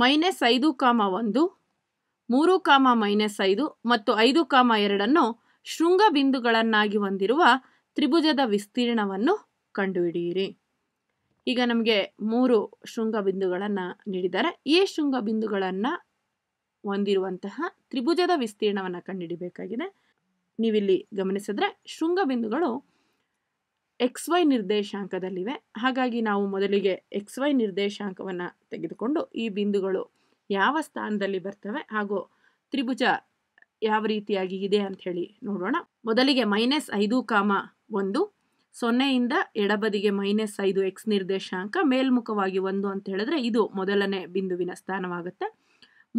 minus ಐದು ಕಾಮ ಒಂದು ಮೂರು ಕಾಮ ಮೈನಸ್ ಐದು ಮತ್ತು ಐದು ಕಾಮ ಎರಡನ್ನು ಶೃಂಗ ಬಿಂದುಗಳನ್ನಾಗಿ ಹೊಂದಿರುವ ತ್ರಿಭುಜದ ವಿಸ್ತೀರ್ಣವನ್ನು ಕಂಡುಹಿಡಿಯಿರಿ ಈಗ ನಮಗೆ ಮೂರು ಶೃಂಗ ಬಿಂದುಗಳನ್ನು ನೀಡಿದ್ದಾರೆ ಈ ಶೃಂಗ ಬಿಂದುಗಳನ್ನು ಹೊಂದಿರುವಂತಹ ತ್ರಿಭುಜದ ವಿಸ್ತೀರ್ಣವನ್ನು ಕಂಡುಹಿಡಿಬೇಕಾಗಿದೆ ನೀವಿಲ್ಲಿ ಗಮನಿಸಿದ್ರೆ ಶೃಂಗ ಬಿಂದುಗಳು ಎಕ್ಸ್ ವೈ ನಿರ್ದೇಶಾಂಕದಲ್ಲಿವೆ ಹಾಗಾಗಿ ನಾವು ಮೊದಲಿಗೆ ಎಕ್ಸ್ ವೈ ನಿರ್ದೇಶಾಂಕವನ್ನು ತೆಗೆದುಕೊಂಡು ಈ ಬಿಂದುಗಳು ಯಾವ ಸ್ಥಾನದಲ್ಲಿ ಬರ್ತವೆ ಹಾಗೂ ತ್ರಿಭುಜ ಯಾವ ರೀತಿಯಾಗಿ ಇದೆ ಅಂತ ಹೇಳಿ ನೋಡೋಣ ಮೊದಲಿಗೆ ಮೈನಸ್ ಐದು ಕಾಮ ಒಂದು ಸೊನ್ನೆಯಿಂದ ಎಡಬದಿಗೆ ಮೈನಸ್ ಐದು ಎಕ್ಸ್ ನಿರ್ದೇಶಾಂಕ ಮೇಲ್ಮುಖವಾಗಿ ಒಂದು ಅಂತ ಹೇಳಿದ್ರೆ ಇದು ಮೊದಲನೇ ಬಿಂದುವಿನ ಸ್ಥಾನವಾಗುತ್ತೆ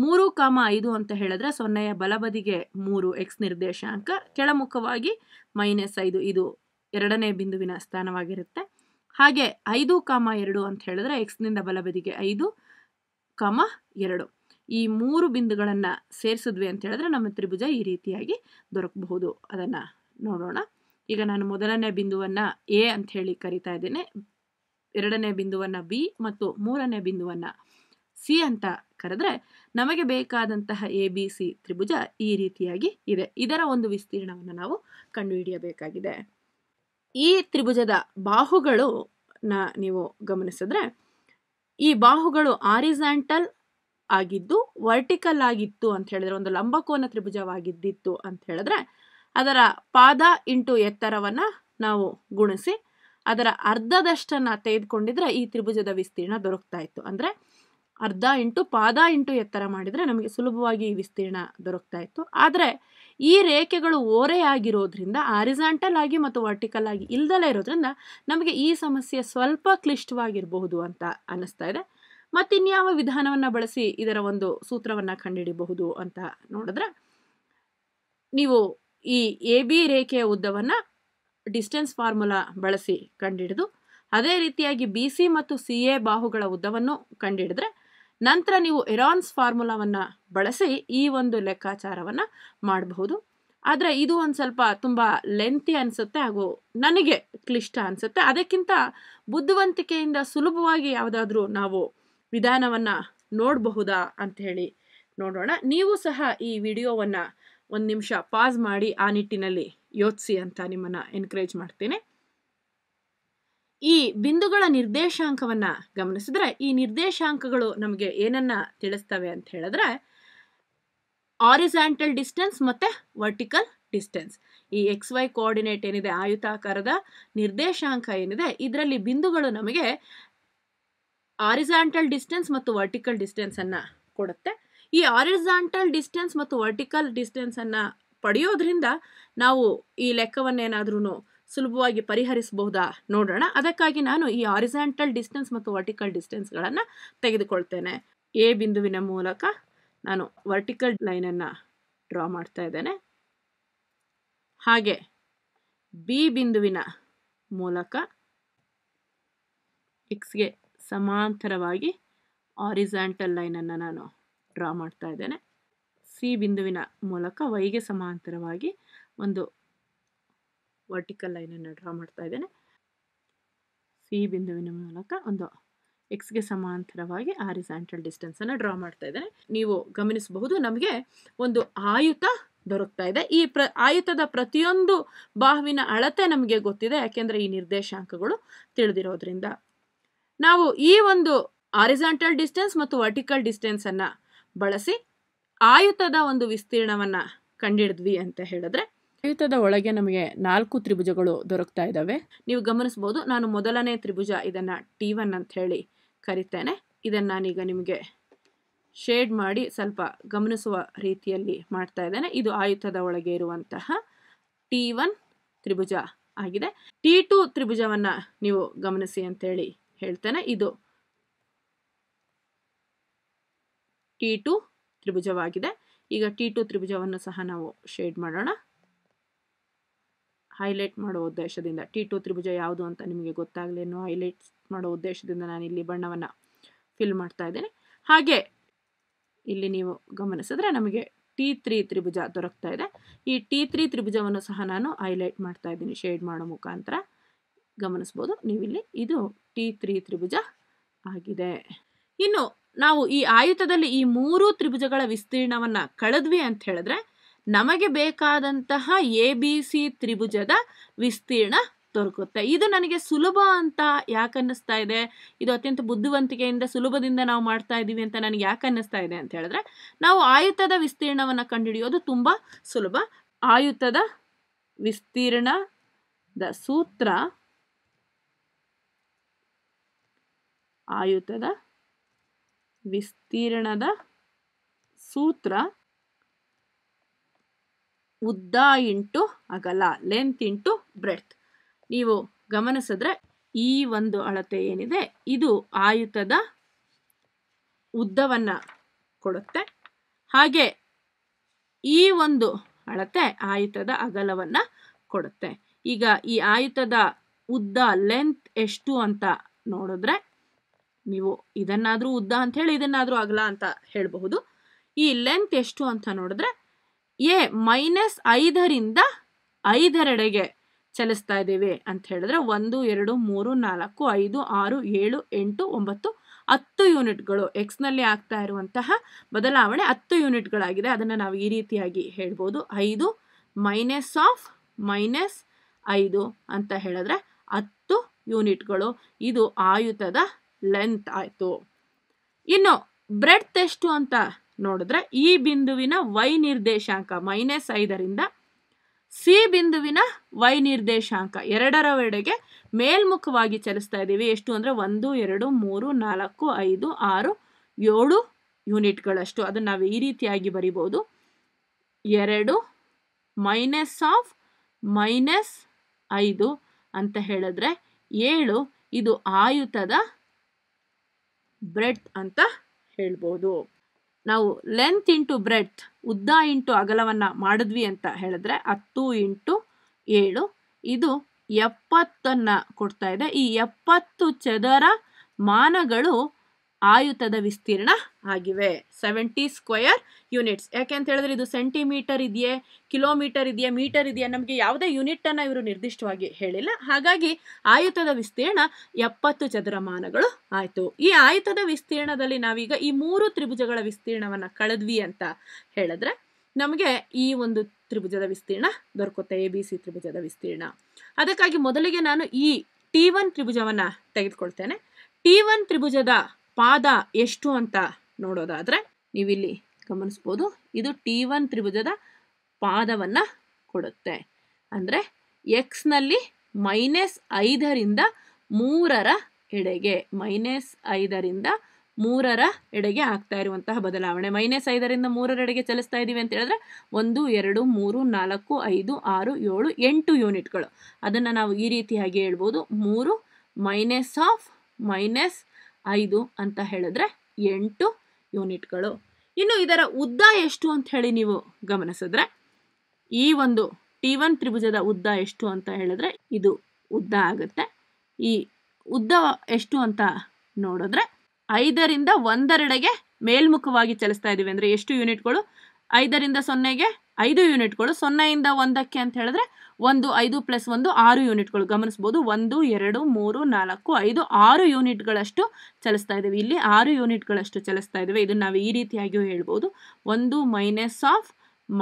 ಮೂರು ಕಾಮ ಐದು ಅಂತ ಹೇಳಿದ್ರೆ ಸೊನ್ನೆಯ ಬಲಬದಿಗೆ ಮೂರು ಎಕ್ಸ್ ನಿರ್ದೇಶಾಂಕ ಕೆಳಮುಖವಾಗಿ ಮೈನಸ್ ಐದು ಇದು ಎರಡನೇ ಬಿಂದುವಿನ ಸ್ಥಾನವಾಗಿರುತ್ತೆ ಹಾಗೆ ಐದು ಕಾಮ ಎರಡು ಅಂತ ಹೇಳಿದ್ರೆ ಎಕ್ಸ್ನಿಂದ ಬಲಬದಿಗೆ ಐದು ಕಾಮ ಎರಡು ಈ ಮೂರು ಬಿಂದುಗಳನ್ನು ಸೇರಿಸಿದ್ವಿ ಅಂತ ಹೇಳಿದ್ರೆ ನಮ್ಮ ತ್ರಿಭುಜ ಈ ರೀತಿಯಾಗಿ ದೊರಕಬಹುದು ಅದನ್ನು ನೋಡೋಣ ಈಗ ನಾನು ಮೊದಲನೇ ಬಿಂದುವನ್ನು ಎ ಅಂತ ಹೇಳಿ ಕರಿತಾ ಇದ್ದೇನೆ ಎರಡನೇ ಬಿಂದುವನ್ನು ಬಿ ಮತ್ತು ಮೂರನೇ ಬಿಂದುವನ್ನು ಸಿ ಅಂತ ಕರೆದ್ರೆ ನಮಗೆ ಬೇಕಾದಂತಹ ಎ ಬಿ ಸಿ ತ್ರಿಭುಜ ಈ ರೀತಿಯಾಗಿ ಇದೆ ಇದರ ಒಂದು ವಿಸ್ತೀರ್ಣವನ್ನು ನಾವು ಕಂಡುಹಿಡಿಯಬೇಕಾಗಿದೆ ಈ ತ್ರಿಭುಜದ ಬಾಹುಗಳು ನ ನೀವು ಗಮನಿಸಿದ್ರೆ ಈ ಬಾಹುಗಳು ಆರಿಸ್ಯಾಂಟಲ್ ಆಗಿದ್ದು ವರ್ಟಿಕಲ್ ಆಗಿತ್ತು ಅಂತ ಹೇಳಿದ್ರೆ ಒಂದು ಲಂಬಕೋನ ತ್ರಿಭುಜವಾಗಿದ್ದಿತ್ತು ಅಂತ ಹೇಳಿದ್ರೆ ಅದರ ಪಾದ ಇಂಟು ಎತ್ತರವನ್ನ ನಾವು ಗುಣಿಸಿ ಅದರ ಅರ್ಧದಷ್ಟನ್ನು ತೆಗೆದುಕೊಂಡಿದ್ರೆ ಈ ತ್ರಿಭುಜದ ವಿಸ್ತೀರ್ಣ ದೊರಕ್ತಾ ಇತ್ತು ಅಂದ್ರೆ ಅರ್ಧ ಇಂಟು ಪಾದ ಇಂಟು ಎತ್ತರ ಮಾಡಿದ್ರೆ ನಮಗೆ ಸುಲಭವಾಗಿ ಈ ವಿಸ್ತೀರ್ಣ ದೊರಕ್ತಾ ಇತ್ತು ಆದರೆ ಈ ರೇಖೆಗಳು ಓರೆಯಾಗಿರೋದ್ರಿಂದ ಆರಿಸಾಂಟಲ್ ಆಗಿ ಮತ್ತು ವರ್ಟಿಕಲ್ ಆಗಿ ಇಲ್ದಲೇ ಇರೋದ್ರಿಂದ ನಮಗೆ ಈ ಸಮಸ್ಯೆ ಸ್ವಲ್ಪ ಕ್ಲಿಷ್ಟವಾಗಿರಬಹುದು ಅಂತ ಅನ್ನಿಸ್ತಾ ಇದೆ ಮತ್ತಿನ್ಯಾವ ವಿಧಾನವನ್ನು ಬಳಸಿ ಇದರ ಒಂದು ಸೂತ್ರವನ್ನು ಕಂಡುಹಿಡಿಬಹುದು ಅಂತ ನೋಡಿದ್ರೆ ನೀವು ಈ ಎ ಬಿ ರೇಖೆಯ ಉದ್ದವನ್ನು ಡಿಸ್ಟೆನ್ಸ್ ಫಾರ್ಮುಲಾ ಬಳಸಿ ಕಂಡುಹಿಡಿದು ಅದೇ ರೀತಿಯಾಗಿ ಬಿ ಸಿ ಮತ್ತು ಸಿ ಎ ಬಾಹುಗಳ ಉದ್ದವನ್ನು ಕಂಡುಹಿಡಿದ್ರೆ ನಂತರ ನೀವು ಎರಾನ್ಸ್ ಫಾರ್ಮುಲಾವನ್ನು ಬಳಸಿ ಈ ಒಂದು ಲೆಕ್ಕಾಚಾರವನ್ನು ಮಾಡಬಹುದು ಆದರೆ ಇದು ಒಂದು ಸ್ವಲ್ಪ ತುಂಬ ಲೆಂತಿ ಅನಿಸುತ್ತೆ ಹಾಗೂ ನನಗೆ ಕ್ಲಿಷ್ಟ ಅನಿಸುತ್ತೆ ಅದಕ್ಕಿಂತ ಬುದ್ಧಿವಂತಿಕೆಯಿಂದ ಸುಲಭವಾಗಿ ಯಾವುದಾದ್ರೂ ನಾವು ವಿಧಾನವನ್ನು ನೋಡಬಹುದಾ ಹೇಳಿ ನೋಡೋಣ ನೀವು ಸಹ ಈ ವಿಡಿಯೋವನ್ನು ಒಂದು ನಿಮಿಷ ಪಾಸ್ ಮಾಡಿ ಆ ನಿಟ್ಟಿನಲ್ಲಿ ಯೋಚಿಸಿ ಅಂತ ನಿಮ್ಮನ್ನು ಎನ್ಕರೇಜ್ ಮಾಡ್ತೀನಿ ಈ ಬಿಂದುಗಳ ನಿರ್ದೇಶಾಂಕವನ್ನು ಗಮನಿಸಿದ್ರೆ ಈ ನಿರ್ದೇಶಾಂಕಗಳು ನಮಗೆ ಏನನ್ನ ತಿಳಿಸ್ತವೆ ಅಂತ ಹೇಳಿದ್ರೆ ಆರಿಸ್ಯಾಂಟಲ್ ಡಿಸ್ಟೆನ್ಸ್ ಮತ್ತು ವರ್ಟಿಕಲ್ ಡಿಸ್ಟೆನ್ಸ್ ಈ ಎಕ್ಸ್ ವೈ ಕೋಆರ್ಡಿನೇಟ್ ಏನಿದೆ ಆಯುತಾಕಾರದ ನಿರ್ದೇಶಾಂಕ ಏನಿದೆ ಇದರಲ್ಲಿ ಬಿಂದುಗಳು ನಮಗೆ ಆರಿಸಾಂಟಲ್ ಡಿಸ್ಟೆನ್ಸ್ ಮತ್ತು ವರ್ಟಿಕಲ್ ಡಿಸ್ಟೆನ್ಸನ್ನು ಕೊಡುತ್ತೆ ಈ ಆರಿಸಾಂಟಲ್ ಡಿಸ್ಟೆನ್ಸ್ ಮತ್ತು ವರ್ಟಿಕಲ್ ಡಿಸ್ಟೆನ್ಸನ್ನು ಪಡೆಯೋದ್ರಿಂದ ನಾವು ಈ ಲೆಕ್ಕವನ್ನೇನಾದ್ರೂ ಸುಲಭವಾಗಿ ಪರಿಹರಿಸಬಹುದಾ ನೋಡೋಣ ಅದಕ್ಕಾಗಿ ನಾನು ಈ ಆರಿಸೆಂಟಲ್ ಡಿಸ್ಟೆನ್ಸ್ ಮತ್ತು ವರ್ಟಿಕಲ್ ಡಿಸ್ಟೆನ್ಸ್ಗಳನ್ನು ತೆಗೆದುಕೊಳ್ತೇನೆ ಎ ಬಿಂದುವಿನ ಮೂಲಕ ನಾನು ವರ್ಟಿಕಲ್ ಲೈನನ್ನು ಡ್ರಾ ಮಾಡ್ತಾ ಇದ್ದೇನೆ ಹಾಗೆ ಬಿ ಬಿಂದುವಿನ ಮೂಲಕ ಎಕ್ಸ್ಗೆ ಸಮಾಂತರವಾಗಿ ಲೈನ್ ಲೈನನ್ನು ನಾನು ಡ್ರಾ ಮಾಡ್ತಾ ಇದ್ದೇನೆ ಸಿ ಬಿಂದುವಿನ ಮೂಲಕ ವೈಗೆ ಸಮಾಂತರವಾಗಿ ಒಂದು ವರ್ಟಿಕಲ್ ಲೈನನ್ನು ಡ್ರಾ ಮಾಡ್ತಾ ಇದ್ದೇನೆ ಸಿ ಬಿಂದುವಿನ ಮೂಲಕ ಒಂದು ಎಕ್ಸ್ಗೆ ಸಮಾಂತರವಾಗಿ ಡಿಸ್ಟೆನ್ಸ್ ಡಿಸ್ಟೆನ್ಸನ್ನು ಡ್ರಾ ಮಾಡ್ತಾ ಇದ್ದೇನೆ ನೀವು ಗಮನಿಸಬಹುದು ನಮಗೆ ಒಂದು ಆಯುತ ದೊರಕ್ತಾ ಇದೆ ಈ ಪ್ರ ಆಯುತದ ಪ್ರತಿಯೊಂದು ಬಾಹುವಿನ ಅಳತೆ ನಮಗೆ ಗೊತ್ತಿದೆ ಯಾಕೆಂದರೆ ಈ ನಿರ್ದೇಶಾಂಕಗಳು ತಿಳಿದಿರೋದ್ರಿಂದ ನಾವು ಈ ಒಂದು ಆರಿಸಾಂಟಲ್ ಡಿಸ್ಟೆನ್ಸ್ ಮತ್ತು ವರ್ಟಿಕಲ್ ಡಿಸ್ಟೆನ್ಸನ್ನು ಬಳಸಿ ಆಯುತದ ಒಂದು ವಿಸ್ತೀರ್ಣವನ್ನು ಕಂಡಿಡಿದ್ವಿ ಅಂತ ಹೇಳಿದ್ರೆ ಆಯುತದ ಒಳಗೆ ನಮಗೆ ನಾಲ್ಕು ತ್ರಿಭುಜಗಳು ದೊರಕ್ತಾ ಇದ್ದಾವೆ ನೀವು ಗಮನಿಸ್ಬೋದು ನಾನು ಮೊದಲನೇ ತ್ರಿಭುಜ ಇದನ್ನು ಟಿ ಒನ್ ಅಂತ ಹೇಳಿ ಕರಿತೇನೆ ಇದನ್ನು ನಾನೀಗ ನಿಮಗೆ ಶೇಡ್ ಮಾಡಿ ಸ್ವಲ್ಪ ಗಮನಿಸುವ ರೀತಿಯಲ್ಲಿ ಮಾಡ್ತಾ ಇದ್ದೇನೆ ಇದು ಆಯುಧದ ಒಳಗೆ ಇರುವಂತಹ ಟಿ ಒನ್ ತ್ರಿಭುಜ ಆಗಿದೆ ಟಿ ಟು ತ್ರಿಭುಜವನ್ನು ನೀವು ಗಮನಿಸಿ ಅಂತೇಳಿ ಹೇಳ್ತೇನೆ ಇದು ಟಿ ಟು ತ್ರಿಭುಜವಾಗಿದೆ ಈಗ ಟಿ ಟು ತ್ರಿಭುಜವನ್ನು ಸಹ ನಾವು ಶೇಡ್ ಮಾಡೋಣ ಹೈಲೈಟ್ ಮಾಡೋ ಉದ್ದೇಶದಿಂದ ಟಿ ಟು ತ್ರಿಭುಜ ಯಾವುದು ಅಂತ ನಿಮಗೆ ಗೊತ್ತಾಗಲೇನು ಹೈಲೈಟ್ ಮಾಡೋ ಉದ್ದೇಶದಿಂದ ನಾನು ಇಲ್ಲಿ ಬಣ್ಣವನ್ನು ಫಿಲ್ ಮಾಡ್ತಾ ಇದ್ದೇನೆ ಹಾಗೆ ಇಲ್ಲಿ ನೀವು ಗಮನಿಸಿದ್ರೆ ನಮಗೆ ಟಿ ತ್ರೀ ತ್ರಿಭುಜ ದೊರಕ್ತಾ ಇದೆ ಈ ಟಿ ತ್ರೀ ತ್ರಿಭುಜವನ್ನು ಸಹ ನಾನು ಹೈಲೈಟ್ ಮಾಡ್ತಾ ಇದ್ದೀನಿ ಶೇಡ್ ಮಾಡೋ ಮುಖಾಂತರ ಗಮನಿಸ್ಬೋದು ನೀವಿಲ್ಲಿ ಇದು ಟಿ ತ್ರೀ ತ್ರಿಭುಜ ಆಗಿದೆ ಇನ್ನು ನಾವು ಈ ಆಯುತದಲ್ಲಿ ಈ ಮೂರು ತ್ರಿಭುಜಗಳ ವಿಸ್ತೀರ್ಣವನ್ನು ಕಳೆದ್ವಿ ಅಂತ ಹೇಳಿದ್ರೆ ನಮಗೆ ಬೇಕಾದಂತಹ ಎ ಬಿ ಸಿ ತ್ರಿಭುಜದ ವಿಸ್ತೀರ್ಣ ದೊರಕುತ್ತೆ ಇದು ನನಗೆ ಸುಲಭ ಅಂತ ಯಾಕೆ ಅನ್ನಿಸ್ತಾ ಇದೆ ಇದು ಅತ್ಯಂತ ಬುದ್ಧಿವಂತಿಕೆಯಿಂದ ಸುಲಭದಿಂದ ನಾವು ಮಾಡ್ತಾ ಇದ್ದೀವಿ ಅಂತ ನನಗೆ ಯಾಕೆ ಅನ್ನಿಸ್ತಾ ಇದೆ ಅಂತ ಹೇಳಿದ್ರೆ ನಾವು ಆಯುತದ ವಿಸ್ತೀರ್ಣವನ್ನು ಕಂಡುಹಿಡಿಯೋದು ತುಂಬ ಸುಲಭ ಆಯುತದ ವಿಸ್ತೀರ್ಣದ ಸೂತ್ರ ಆಯುತದ ವಿಸ್ತೀರ್ಣದ ಸೂತ್ರ ಉದ್ದ ಇಂಟು ಅಗಲ ಲೆಂತ್ ಇಂಟು ಬ್ರೆತ್ ನೀವು ಗಮನಿಸಿದ್ರೆ ಈ ಒಂದು ಅಳತೆ ಏನಿದೆ ಇದು ಆಯುತದ ಉದ್ದವನ್ನ ಕೊಡುತ್ತೆ ಹಾಗೆ ಈ ಒಂದು ಅಳತೆ ಆಯುತದ ಅಗಲವನ್ನ ಕೊಡುತ್ತೆ ಈಗ ಈ ಆಯುತದ ಉದ್ದ ಲೆಂತ್ ಎಷ್ಟು ಅಂತ ನೋಡಿದ್ರೆ ನೀವು ಇದನ್ನಾದರೂ ಉದ್ದ ಅಂತ ಹೇಳಿ ಇದನ್ನಾದರೂ ಅಗಲ ಅಂತ ಹೇಳಬಹುದು ಈ ಲೆಂತ್ ಎಷ್ಟು ಅಂತ ನೋಡಿದ್ರೆ ಎ ಮೈನಸ್ ಐದರಿಂದ ಐದರೆಡೆಗೆ ಚಲಿಸ್ತಾ ಇದ್ದೀವಿ ಅಂತ ಹೇಳಿದ್ರೆ ಒಂದು ಎರಡು ಮೂರು ನಾಲ್ಕು ಐದು ಆರು ಏಳು ಎಂಟು ಒಂಬತ್ತು ಹತ್ತು ಯೂನಿಟ್ಗಳು ಎಕ್ಸ್ನಲ್ಲಿ ಆಗ್ತಾ ಇರುವಂತಹ ಬದಲಾವಣೆ ಹತ್ತು ಯೂನಿಟ್ಗಳಾಗಿದೆ ಅದನ್ನು ನಾವು ಈ ರೀತಿಯಾಗಿ ಹೇಳ್ಬೋದು ಐದು ಮೈನಸ್ ಆಫ್ ಮೈನಸ್ ಐದು ಅಂತ ಹೇಳಿದ್ರೆ ಹತ್ತು ಯೂನಿಟ್ಗಳು ಇದು ಆಯುತದ ಲೆಂತ್ ಆಯಿತು ಇನ್ನು ಬ್ರೆಡ್ ಎಷ್ಟು ಅಂತ ನೋಡಿದ್ರೆ ಈ ಬಿಂದುವಿನ ವೈ ನಿರ್ದೇಶಾಂಕ ಮೈನಸ್ ಐದರಿಂದ ಸಿ ಬಿಂದುವಿನ ವೈ ನಿರ್ದೇಶಾಂಕ ವೆಡೆಗೆ ಮೇಲ್ಮುಖವಾಗಿ ಚಲಿಸ್ತಾ ಇದ್ದೀವಿ ಎಷ್ಟು ಅಂದರೆ ಒಂದು ಎರಡು ಮೂರು ನಾಲ್ಕು ಐದು ಆರು ಏಳು ಯೂನಿಟ್ಗಳಷ್ಟು ಅದನ್ನು ನಾವು ಈ ರೀತಿಯಾಗಿ ಬರಿಬೋದು ಎರಡು ಮೈನಸ್ ಆಫ್ ಮೈನಸ್ ಐದು ಅಂತ ಹೇಳಿದ್ರೆ ಏಳು ಇದು ಆಯುತದ ಬ್ರೆಡ್ ಅಂತ ಹೇಳ್ಬೋದು ನಾವು ಲೆಂತ್ ಇಂಟು ಬ್ರೆತ್ ಉದ್ದ ಇಂಟು ಅಗಲವನ್ನು ಮಾಡಿದ್ವಿ ಅಂತ ಹೇಳಿದ್ರೆ ಹತ್ತು ಇಂಟು ಏಳು ಇದು ಎಪ್ಪತ್ತನ್ನು ಕೊಡ್ತಾ ಇದೆ ಈ ಎಪ್ಪತ್ತು ಚದರ ಮಾನಗಳು ಆಯುತದ ವಿಸ್ತೀರ್ಣ ಆಗಿವೆ ಸೆವೆಂಟಿ ಸ್ಕ್ವೇರ್ ಯೂನಿಟ್ಸ್ ಯಾಕೆ ಅಂತ ಹೇಳಿದ್ರೆ ಇದು ಸೆಂಟಿಮೀಟರ್ ಇದೆಯೇ ಕಿಲೋಮೀಟರ್ ಇದೆಯಾ ಮೀಟರ್ ಇದೆಯಾ ನಮಗೆ ಯಾವುದೇ ಯೂನಿಟನ್ನು ಇವರು ನಿರ್ದಿಷ್ಟವಾಗಿ ಹೇಳಿಲ್ಲ ಹಾಗಾಗಿ ಆಯತದ ವಿಸ್ತೀರ್ಣ ಎಪ್ಪತ್ತು ಚದರಮಾನಗಳು ಆಯಿತು ಈ ಆಯತದ ವಿಸ್ತೀರ್ಣದಲ್ಲಿ ನಾವೀಗ ಈ ಮೂರು ತ್ರಿಭುಜಗಳ ವಿಸ್ತೀರ್ಣವನ್ನು ಕಳೆದ್ವಿ ಅಂತ ಹೇಳಿದ್ರೆ ನಮಗೆ ಈ ಒಂದು ತ್ರಿಭುಜದ ವಿಸ್ತೀರ್ಣ ದೊರಕುತ್ತೆ ಎ ಬಿ ಸಿ ತ್ರಿಭುಜದ ವಿಸ್ತೀರ್ಣ ಅದಕ್ಕಾಗಿ ಮೊದಲಿಗೆ ನಾನು ಈ ಟಿ ಒನ್ ತ್ರಿಭುಜವನ್ನು ತೆಗೆದುಕೊಳ್ತೇನೆ ಟಿ ಒನ್ ತ್ರಿಭುಜದ ಪಾದ ಎಷ್ಟು ಅಂತ ನೋಡೋದಾದರೆ ನೀವಿಲ್ಲಿ ಗಮನಿಸ್ಬೋದು ಇದು ಟಿ ಒನ್ ತ್ರಿಭುಜದ ಪಾದವನ್ನು ಕೊಡುತ್ತೆ ಅಂದರೆ ಎಕ್ಸ್ನಲ್ಲಿ ಮೈನಸ್ ಐದರಿಂದ ಮೂರರ ಎಡೆಗೆ ಮೈನಸ್ ಐದರಿಂದ ಮೂರರ ಎಡೆಗೆ ಆಗ್ತಾ ಇರುವಂತಹ ಬದಲಾವಣೆ ಮೈನಸ್ ಐದರಿಂದ ಮೂರರ ಎಡೆಗೆ ಚಲಿಸ್ತಾ ಇದ್ದೀವಿ ಅಂತ ಹೇಳಿದ್ರೆ ಒಂದು ಎರಡು ಮೂರು ನಾಲ್ಕು ಐದು ಆರು ಏಳು ಎಂಟು ಯೂನಿಟ್ಗಳು ಅದನ್ನು ನಾವು ಈ ರೀತಿಯಾಗಿ ಹೇಳ್ಬೋದು ಮೂರು ಮೈನಸ್ ಆಫ್ ಮೈನಸ್ ಐದು ಅಂತ ಹೇಳಿದ್ರೆ ಎಂಟು ಯೂನಿಟ್ಗಳು ಇನ್ನು ಇದರ ಉದ್ದ ಎಷ್ಟು ಅಂತ ಹೇಳಿ ನೀವು ಗಮನಿಸಿದ್ರೆ ಈ ಒಂದು ಟಿ ಒನ್ ತ್ರಿಭುಜದ ಉದ್ದ ಎಷ್ಟು ಅಂತ ಹೇಳಿದ್ರೆ ಇದು ಉದ್ದ ಆಗುತ್ತೆ ಈ ಉದ್ದ ಎಷ್ಟು ಅಂತ ನೋಡಿದ್ರೆ ಐದರಿಂದ ಒಂದರೆಡೆಗೆ ಮೇಲ್ಮುಖವಾಗಿ ಚಲಿಸ್ತಾ ಇದ್ದೀವಿ ಅಂದರೆ ಎಷ್ಟು ಯೂನಿಟ್ಗಳು ಐದರಿಂದ ಸೊನ್ನೆಗೆ ಐದು ಯೂನಿಟ್ಗಳು ಸೊನ್ನೆಯಿಂದ ಒಂದಕ್ಕೆ ಅಂತ ಹೇಳಿದ್ರೆ ಒಂದು ಐದು ಪ್ಲಸ್ ಒಂದು ಆರು ಯೂನಿಟ್ಗಳು ಗಮನಿಸ್ಬೋದು ಒಂದು ಎರಡು ಮೂರು ನಾಲ್ಕು ಐದು ಆರು ಯೂನಿಟ್ಗಳಷ್ಟು ಚಲಿಸ್ತಾ ಇದ್ದಾವೆ ಇಲ್ಲಿ ಆರು ಯೂನಿಟ್ಗಳಷ್ಟು ಚಲಿಸ್ತಾ ಇದ್ದಾವೆ ಇದನ್ನು ನಾವು ಈ ರೀತಿಯಾಗಿಯೂ ಹೇಳ್ಬೋದು ಒಂದು ಮೈನಸ್ ಆಫ್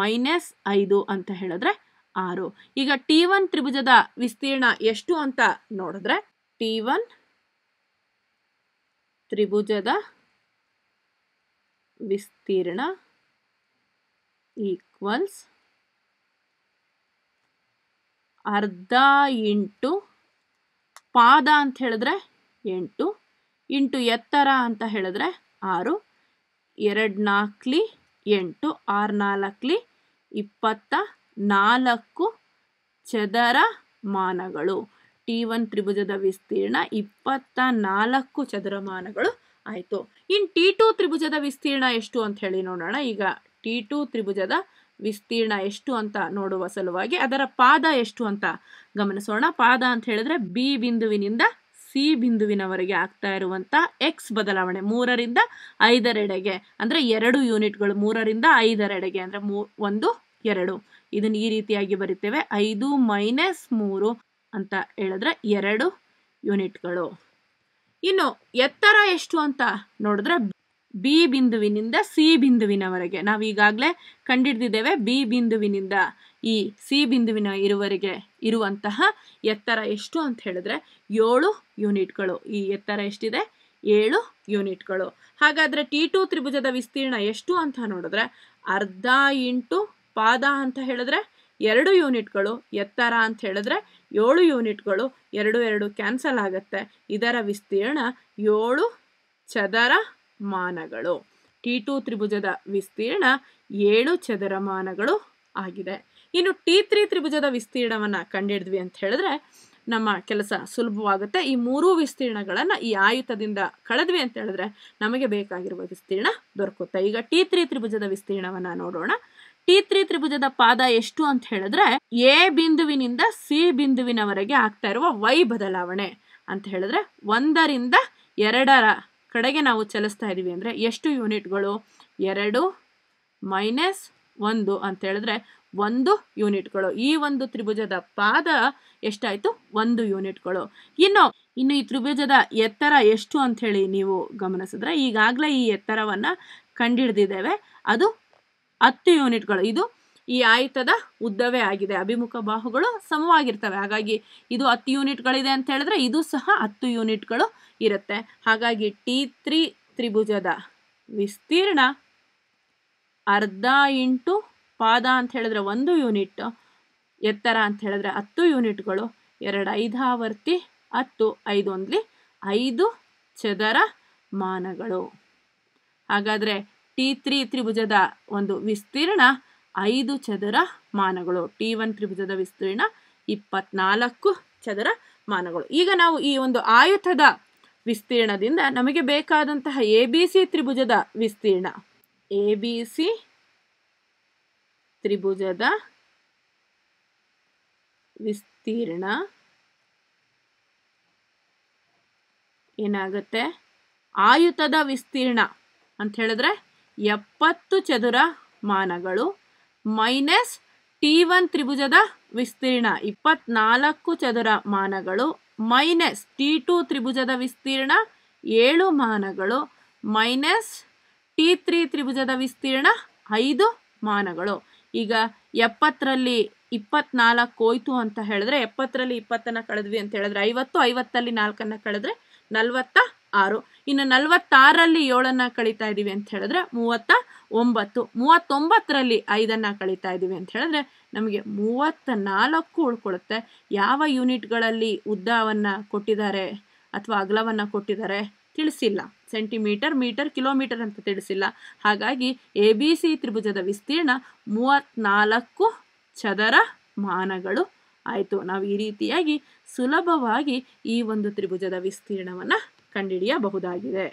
ಮೈನಸ್ ಐದು ಅಂತ ಹೇಳಿದ್ರೆ ಆರು ಈಗ ಟಿ ಒನ್ ತ್ರಿಭುಜದ ವಿಸ್ತೀರ್ಣ ಎಷ್ಟು ಅಂತ ನೋಡಿದ್ರೆ ಟಿ ಒನ್ ತ್ರಿಭುಜದ ವಿಸ್ತೀರ್ಣ ಈಕ್ವಲ್ಸ್ ಅರ್ಧ ಇಂಟು ಪಾದ ಅಂತ ಹೇಳಿದ್ರೆ ಎಂಟು ಇಂಟು ಎತ್ತರ ಅಂತ ಹೇಳಿದ್ರೆ ಆರು ಎರಡು ನಾಲ್ಕಲಿ ಎಂಟು ಆರು ನಾಲ್ಕಲಿ ಇಪ್ಪತ್ತ ನಾಲ್ಕು ಚದರ ಮಾನಗಳು ಟಿ ಒನ್ ತ್ರಿಭುಜದ ವಿಸ್ತೀರ್ಣ ಇಪ್ಪತ್ತ ನಾಲ್ಕು ಚದರಮಾನಗಳು ಆಯಿತು ಇನ್ನು ಟಿ ಟು ತ್ರಿಭುಜದ ವಿಸ್ತೀರ್ಣ ಎಷ್ಟು ಅಂತ ಹೇಳಿ ನೋಡೋಣ ಈಗ ಟಿ ಟು ತ್ರಿಭುಜದ ವಿಸ್ತೀರ್ಣ ಎಷ್ಟು ಅಂತ ನೋಡುವ ಸಲುವಾಗಿ ಅದರ ಪಾದ ಎಷ್ಟು ಅಂತ ಗಮನಿಸೋಣ ಪಾದ ಅಂತ ಹೇಳಿದ್ರೆ ಬಿ ಬಿಂದುವಿನಿಂದ ಸಿ ಬಿಂದುವಿನವರೆಗೆ ಆಗ್ತಾ ಇರುವಂತ ಎಕ್ಸ್ ಬದಲಾವಣೆ ಮೂರರಿಂದ ಐದರೆಡೆಗೆ ಅಂದ್ರೆ ಎರಡು ಯೂನಿಟ್ಗಳು ಮೂರರಿಂದ ಐದರೆಡೆಗೆ ಅಂದ್ರೆ ಮೂ ಒಂದು ಎರಡು ಇದನ್ನು ಈ ರೀತಿಯಾಗಿ ಬರಿತೇವೆ ಐದು ಮೈನಸ್ ಮೂರು ಅಂತ ಹೇಳಿದ್ರೆ ಎರಡು ಯೂನಿಟ್ಗಳು ಇನ್ನು ಎತ್ತರ ಎಷ್ಟು ಅಂತ ನೋಡಿದ್ರೆ ಬಿ ಬಿಂದುವಿನಿಂದ ಸಿ ಬಿಂದುವಿನವರೆಗೆ ನಾವು ಈಗಾಗಲೇ ಕಂಡಿಡ್ದಿದ್ದೇವೆ ಬಿ ಬಿಂದುವಿನಿಂದ ಈ ಸಿ ಬಿಂದುವಿನ ಇರುವರೆಗೆ ಇರುವಂತಹ ಎತ್ತರ ಎಷ್ಟು ಅಂತ ಹೇಳಿದ್ರೆ ಏಳು ಯೂನಿಟ್ಗಳು ಈ ಎತ್ತರ ಎಷ್ಟಿದೆ ಏಳು ಯೂನಿಟ್ಗಳು ಹಾಗಾದರೆ ಟಿ ಟು ತ್ರಿಭುಜದ ವಿಸ್ತೀರ್ಣ ಎಷ್ಟು ಅಂತ ನೋಡಿದ್ರೆ ಅರ್ಧ ಇಂಟು ಪಾದ ಅಂತ ಹೇಳಿದ್ರೆ ಎರಡು ಯೂನಿಟ್ಗಳು ಎತ್ತರ ಅಂತ ಹೇಳಿದ್ರೆ ಏಳು ಯೂನಿಟ್ಗಳು ಎರಡು ಎರಡು ಕ್ಯಾನ್ಸಲ್ ಆಗುತ್ತೆ ಇದರ ವಿಸ್ತೀರ್ಣ ಏಳು ಚದರ ಮಾನಗಳು ಟಿ ಟು ತ್ರಿಭುಜದ ವಿಸ್ತೀರ್ಣ ಏಳು ಚದರ ಮಾನಗಳು ಆಗಿದೆ ಇನ್ನು ಟಿ ತ್ರೀ ತ್ರಿಭುಜದ ವಿಸ್ತೀರ್ಣವನ್ನು ಕಂಡಿಡಿದ್ವಿ ಅಂತ ಹೇಳಿದ್ರೆ ನಮ್ಮ ಕೆಲಸ ಸುಲಭವಾಗುತ್ತೆ ಈ ಮೂರೂ ವಿಸ್ತೀರ್ಣಗಳನ್ನು ಈ ಆಯುತದಿಂದ ಕಳೆದ್ವಿ ಅಂತ ಹೇಳಿದ್ರೆ ನಮಗೆ ಬೇಕಾಗಿರುವ ವಿಸ್ತೀರ್ಣ ದೊರಕುತ್ತೆ ಈಗ ಟಿ ತ್ರೀ ತ್ರಿಭುಜದ ವಿಸ್ತೀರ್ಣವನ್ನು ನೋಡೋಣ ಟಿ ತ್ರೀ ತ್ರಿಭುಜದ ಪಾದ ಎಷ್ಟು ಅಂತ ಹೇಳಿದ್ರೆ ಎ ಬಿಂದುವಿನಿಂದ ಸಿ ಬಿಂದುವಿನವರೆಗೆ ಆಗ್ತಾ ಇರುವ ವೈ ಬದಲಾವಣೆ ಅಂತ ಹೇಳಿದ್ರೆ ಒಂದರಿಂದ ಎರಡರ ಕಡೆಗೆ ನಾವು ಚಲಿಸ್ತಾ ಇದ್ದೀವಿ ಅಂದರೆ ಎಷ್ಟು ಯೂನಿಟ್ಗಳು ಎರಡು ಮೈನಸ್ ಒಂದು ಅಂತ ಹೇಳಿದ್ರೆ ಒಂದು ಯೂನಿಟ್ಗಳು ಈ ಒಂದು ತ್ರಿಭುಜದ ಪಾದ ಎಷ್ಟಾಯಿತು ಒಂದು ಯೂನಿಟ್ಗಳು ಇನ್ನು ಇನ್ನು ಈ ತ್ರಿಭುಜದ ಎತ್ತರ ಎಷ್ಟು ಹೇಳಿ ನೀವು ಗಮನಿಸಿದ್ರೆ ಈಗಾಗಲೇ ಈ ಎತ್ತರವನ್ನು ಕಂಡುಹಿಡ್ದಿದ್ದೇವೆ ಅದು ಹತ್ತು ಯೂನಿಟ್ಗಳು ಇದು ಈ ಆಯತದ ಉದ್ದವೇ ಆಗಿದೆ ಅಭಿಮುಖ ಬಾಹುಗಳು ಸಮವಾಗಿರ್ತವೆ ಹಾಗಾಗಿ ಇದು ಹತ್ತು ಯೂನಿಟ್ಗಳಿದೆ ಅಂತ ಹೇಳಿದ್ರೆ ಇದು ಸಹ ಹತ್ತು ಯೂನಿಟ್ಗಳು ಇರುತ್ತೆ ಹಾಗಾಗಿ ಟಿ ತ್ರೀ ತ್ರಿಭುಜದ ವಿಸ್ತೀರ್ಣ ಅರ್ಧ ಇಂಟು ಪಾದ ಅಂತ ಹೇಳಿದ್ರೆ ಒಂದು ಯೂನಿಟ್ ಎತ್ತರ ಅಂತ ಹೇಳಿದ್ರೆ ಹತ್ತು ಯೂನಿಟ್ಗಳು ಎರಡು ಐದಾವರ್ತಿ ಹತ್ತು ಐದು ಒಂದ್ಲಿ ಐದು ಚದರ ಮಾನಗಳು ಹಾಗಾದರೆ ಟಿ ತ್ರೀ ತ್ರಿಭುಜದ ಒಂದು ವಿಸ್ತೀರ್ಣ ಐದು ಚದರ ಮಾನಗಳು ಟಿ ಒನ್ ತ್ರಿಭುಜದ ವಿಸ್ತೀರ್ಣ ಇಪ್ಪತ್ನಾಲ್ಕು ಚದರ ಮಾನಗಳು ಈಗ ನಾವು ಈ ಒಂದು ಆಯತದ ವಿಸ್ತೀರ್ಣದಿಂದ ನಮಗೆ ಬೇಕಾದಂತಹ ಎ ತ್ರಿಭುಜದ ವಿಸ್ತೀರ್ಣ ಎ ತ್ರಿಭುಜದ ವಿಸ್ತೀರ್ಣ ಏನಾಗುತ್ತೆ ಆಯುತದ ವಿಸ್ತೀರ್ಣ ಅಂತ ಹೇಳಿದ್ರೆ ಎಪ್ಪತ್ತು ಚದುರ ಮಾನಗಳು ಮೈನಸ್ ಟಿ ಒನ್ ತ್ರಿಭುಜದ ವಿಸ್ತೀರ್ಣ ಇಪ್ಪತ್ನಾಲ್ಕು ಚದರ ಮಾನಗಳು ಮೈನಸ್ ಟಿ ಟು ತ್ರಿಭುಜದ ವಿಸ್ತೀರ್ಣ ಏಳು ಮಾನಗಳು ಮೈನಸ್ ಟಿ ತ್ರೀ ತ್ರಿಭುಜದ ವಿಸ್ತೀರ್ಣ ಐದು ಮಾನಗಳು ಈಗ ಎಪ್ಪತ್ತರಲ್ಲಿ ಇಪ್ಪತ್ನಾಲ್ಕು ಹೋಯ್ತು ಅಂತ ಹೇಳಿದ್ರೆ ಎಪ್ಪತ್ತರಲ್ಲಿ ಇಪ್ಪತ್ತನ್ನು ಕಳೆದ್ವಿ ಅಂತ ಹೇಳಿದ್ರೆ ಐವತ್ತು ಐವತ್ತಲ್ಲಿ ನಾಲ್ಕನ್ನು ಕಳೆದ್ರೆ ನಲವತ್ತ ಆರು ಇನ್ನು ನಲವತ್ತಾರರಲ್ಲಿ ಏಳನ್ನ ಕಳೀತಾ ಇದ್ದೀವಿ ಅಂತ ಹೇಳಿದ್ರೆ ಮೂವತ್ತ ಒಂಬತ್ತು ಮೂವತ್ತೊಂಬತ್ತರಲ್ಲಿ ಐದನ್ನು ಕಳೀತಾ ಇದ್ದೀವಿ ಅಂತ ಹೇಳಿದ್ರೆ ನಮಗೆ ಮೂವತ್ತ ನಾಲ್ಕು ಉಳ್ಕೊಳುತ್ತೆ ಯಾವ ಯೂನಿಟ್ಗಳಲ್ಲಿ ಉದ್ದವನ್ನು ಕೊಟ್ಟಿದ್ದಾರೆ ಅಥವಾ ಅಗಲವನ್ನು ಕೊಟ್ಟಿದ್ದಾರೆ ತಿಳಿಸಿಲ್ಲ ಸೆಂಟಿಮೀಟರ್ ಮೀಟರ್ ಕಿಲೋಮೀಟರ್ ಅಂತ ತಿಳಿಸಿಲ್ಲ ಹಾಗಾಗಿ ಎ ಬಿ ಸಿ ತ್ರಿಭುಜದ ವಿಸ್ತೀರ್ಣ ಮೂವತ್ತ್ನಾಲ್ಕು ಚದರ ಮಾನಗಳು ಆಯಿತು ನಾವು ಈ ರೀತಿಯಾಗಿ ಸುಲಭವಾಗಿ ಈ ಒಂದು ತ್ರಿಭುಜದ ವಿಸ್ತೀರ್ಣವನ್ನು ಕಂಡುಹಿಡಿಯಬಹುದಾಗಿದೆ